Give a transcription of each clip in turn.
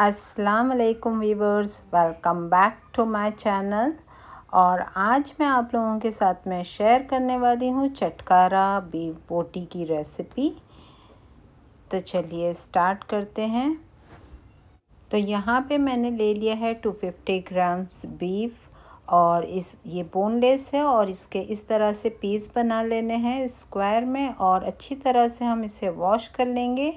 अस्सलाम वालेकुम viewers welcome back to my channel और आज मैं आप लोगों के साथ में शेयर करने वाली हूँ चटकारा बीफ बोटी की रेसिपी तो चलिए स्टार्ट करते हैं तो यहाँ पे मैंने ले लिया है 250 ग्राम्स बीफ और इस ये बोनलेस है और इसके इस तरह से पीस बना लेने हैं स्क्वायर में और अच्छी तरह से हम इसे वॉश कर लेंगे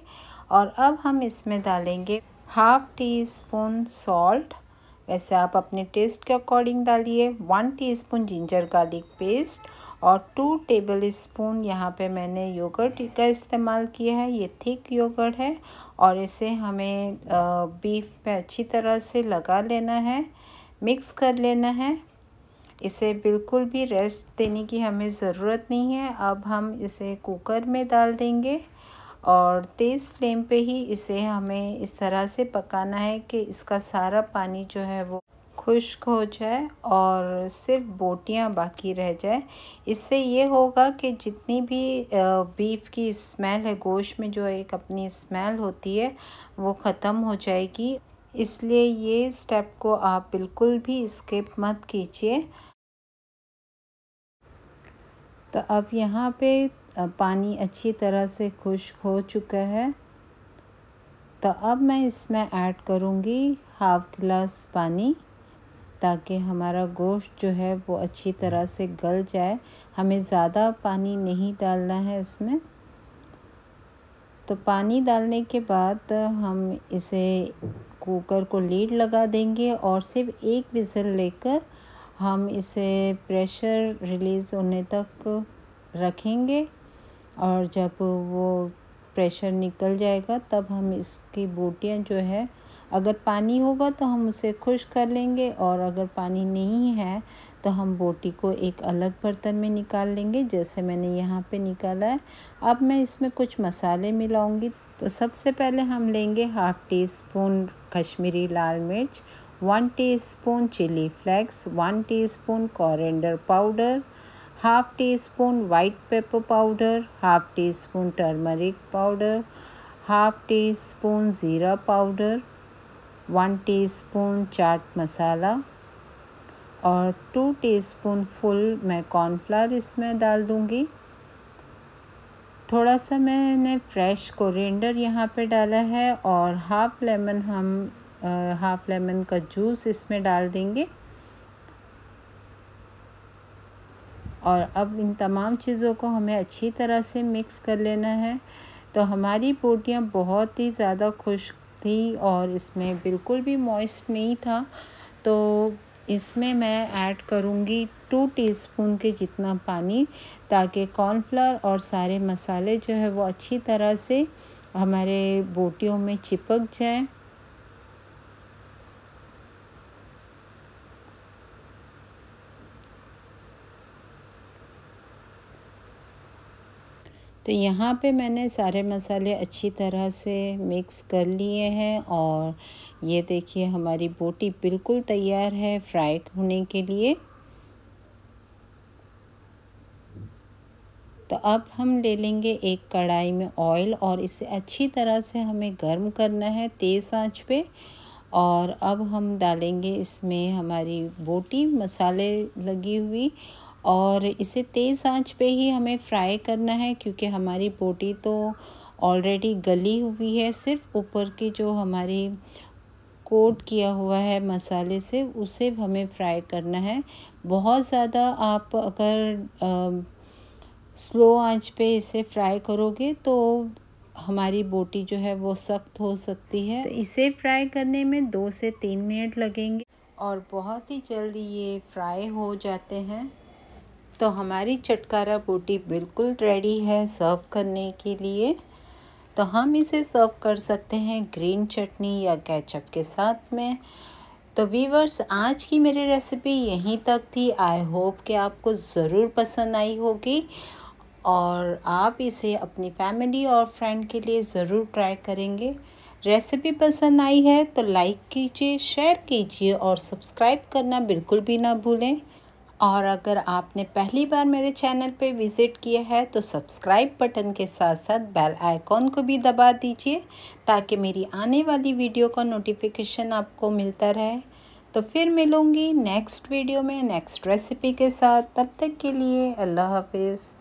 और अब हम इसमें डालेंगे हाफ टी स्पून सॉल्ट वैसे आप अपने टेस्ट के अकॉर्डिंग डालिए one teaspoon ginger garlic paste और टू टेबल स्पून यहाँ पे मैंने योगर्ट का इस्तेमाल किया है ये थिक योगर्ट है और इसे हमें बीफ पे अच्छी तरह से लगा लेना है मिक्स कर लेना है इसे बिल्कुल भी रेस्ट देने की हमें ज़रूरत नहीं है अब हम इसे कुकर में डाल देंगे और तेज़ फ्लेम पे ही इसे हमें इस तरह से पकाना है कि इसका सारा पानी जो है वो खुश्क हो जाए और सिर्फ बोटियाँ बाकी रह जाए इससे ये होगा कि जितनी भी बीफ की स्मेल है गोश्त में जो एक अपनी स्मेल होती है वो ख़त्म हो जाएगी इसलिए ये स्टेप को आप बिल्कुल भी स्किप मत कीजिए तो अब यहाँ पे पानी अच्छी तरह से खुश्क हो चुका है तो अब मैं इसमें ऐड करूँगी हाफ गिलास पानी ताकि हमारा गोश्त जो है वो अच्छी तरह से गल जाए हमें ज़्यादा पानी नहीं डालना है इसमें तो पानी डालने के बाद हम इसे कुकर को लीड लगा देंगे और सिर्फ एक विज़ल लेकर हम इसे प्रेशर रिलीज़ होने तक रखेंगे और जब वो प्रेशर निकल जाएगा तब हम इसकी बोटियाँ जो है अगर पानी होगा तो हम उसे खुश कर लेंगे और अगर पानी नहीं है तो हम बोटी को एक अलग बर्तन में निकाल लेंगे जैसे मैंने यहाँ पे निकाला है अब मैं इसमें कुछ मसाले मिलाऊंगी तो सबसे पहले हम लेंगे हाफ़ टी स्पून कश्मीरी लाल मिर्च one teaspoon chilli flakes one teaspoon spoon powder half teaspoon white pepper powder half teaspoon turmeric powder half teaspoon ज़ीरा powder one teaspoon chaat masala और टू टी स्पून फुल मैं cornflour इसमें डाल दूँगी थोड़ा सा मैंने fresh coriander यहाँ पे डाला है और हाफ लेमन हम हाफ लेमन का जूस इसमें डाल देंगे और अब इन तमाम चीज़ों को हमें अच्छी तरह से मिक्स कर लेना है तो हमारी बोटियाँ बहुत ही ज़्यादा खुश्क थी और इसमें बिल्कुल भी मॉइस्ट नहीं था तो इसमें मैं ऐड करूँगी टू टीस्पून के जितना पानी ताकि कॉर्नफ्लावर और सारे मसाले जो है वो अच्छी तरह से हमारे बोटियों में चिपक जाए तो यहाँ पे मैंने सारे मसाले अच्छी तरह से मिक्स कर लिए हैं और ये देखिए हमारी बोटी बिल्कुल तैयार है फ्राई होने के लिए तो अब हम ले लेंगे एक कढ़ाई में ऑयल और इसे अच्छी तरह से हमें गर्म करना है तेज़ आंच पे और अब हम डालेंगे इसमें हमारी बोटी मसाले लगी हुई और इसे तेज़ आंच पे ही हमें फ्राई करना है क्योंकि हमारी बोटी तो ऑलरेडी गली हुई है सिर्फ ऊपर की जो हमारी कोट किया हुआ है मसाले से उसे हमें फ्राई करना है बहुत ज़्यादा आप अगर आ, स्लो आंच पे इसे फ्राई करोगे तो हमारी बोटी जो है वो सख्त हो सकती है तो इसे फ्राई करने में दो से तीन मिनट लगेंगे और बहुत ही जल्दी ये फ्राई हो जाते हैं तो हमारी चटकारा बोटी बिल्कुल रेडी है सर्व करने के लिए तो हम इसे सर्व कर सकते हैं ग्रीन चटनी या कैचअप के साथ में तो वीवर्स आज की मेरी रेसिपी यहीं तक थी आई होप कि आपको ज़रूर पसंद आई होगी और आप इसे अपनी फैमिली और फ्रेंड के लिए ज़रूर ट्राई करेंगे रेसिपी पसंद आई है तो लाइक कीजिए शेयर कीजिए और सब्सक्राइब करना बिल्कुल भी ना भूलें और अगर आपने पहली बार मेरे चैनल पे विज़िट किया है तो सब्सक्राइब बटन के साथ साथ बेल आइकॉन को भी दबा दीजिए ताकि मेरी आने वाली वीडियो का नोटिफिकेशन आपको मिलता रहे तो फिर मिलूँगी नेक्स्ट वीडियो में नेक्स्ट रेसिपी के साथ तब तक के लिए अल्लाह हाफिज़